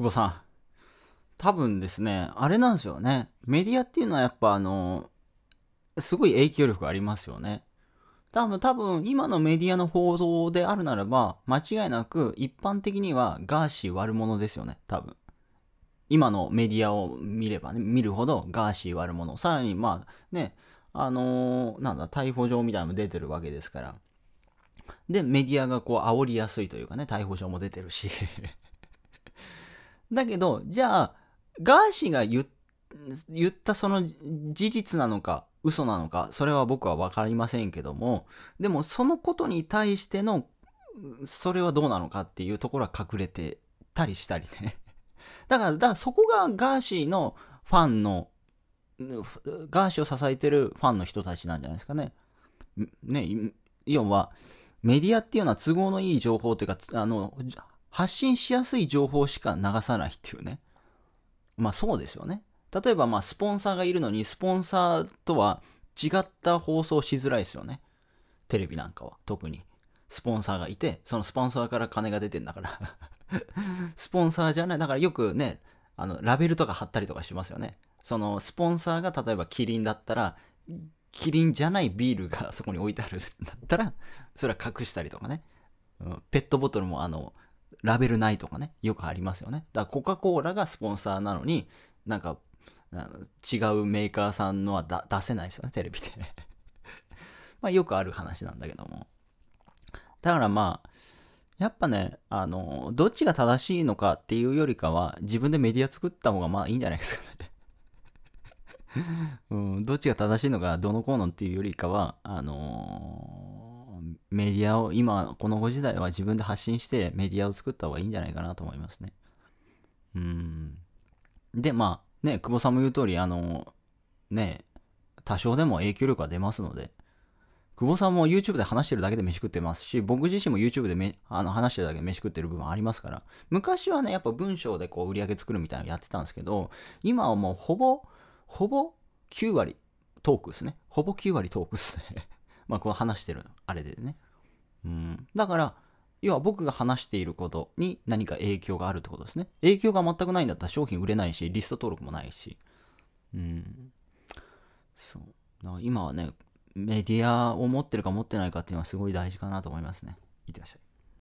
久保さん。多分ですね、あれなんですよね。メディアっていうのはやっぱあの、すごい影響力ありますよね。多分、多分、今のメディアの報道であるならば、間違いなく一般的にはガーシー悪者ですよね、多分。今のメディアを見ればね、見るほどガーシー悪者。さらに、まあね、あのー、なんだ、逮捕状みたいなのも出てるわけですから。で、メディアがこう煽りやすいというかね、逮捕状も出てるしだけど、じゃあ、ガーシーが言ったその事実なのか、嘘なのか、それは僕は分かりませんけども、でもそのことに対しての、それはどうなのかっていうところは隠れてたりしたりね。だから、だからそこがガーシーのファンの、ガーシーを支えてるファンの人たちなんじゃないですかね。ね、要は、メディアっていうのは都合のいい情報というか、あの、発信しやすい情報しか流さないっていうね。まあそうですよね。例えばまあスポンサーがいるのに、スポンサーとは違った放送しづらいですよね。テレビなんかは特に。スポンサーがいて、そのスポンサーから金が出てんだから スポンサーじゃない。だからよくね、あの、ラベルとか貼ったりとかしますよね。その、スポンサーが例えばキリンだったら、キリンじゃないビールがそこに置いてあるんだったら、それは隠したりとかね。ペットボトルもあの、ラベルないとかね、よくありますよね。だからコカ・コーラがスポンサーなのに、なんか、違うメーカーさんのは出せないですよね、テレビで まあよくある話なんだけども。だからまあ、やっぱね、あの、どっちが正しいのかっていうよりかは、自分でメディア作った方がまあいいんじゃないですかね うん、どっちが正しいのかどのコーナーっていうよりかは、あのーメディアを、今、このご時代は自分で発信してメディアを作った方がいいんじゃないかなと思いますね。うん。で、まあ、ね、久保さんも言う通り、あの、ね、多少でも影響力は出ますので、久保さんも YouTube で話してるだけで飯食ってますし、僕自身も YouTube でめあの話してるだけで飯食ってる部分ありますから、昔はね、やっぱ文章でこう売り上げ作るみたいなのやってたんですけど、今はもうほぼ、ほぼ9割トークですね。ほぼ9割トークですねまあ、こう話してるあれでね。うん、だから、要は僕が話していることに何か影響があるってことですね。影響が全くないんだったら商品売れないし、リスト登録もないし。うん。そう。だから今はね、メディアを持ってるか持ってないかっていうのはすごい大事かなと思いますね。いってらっしゃい。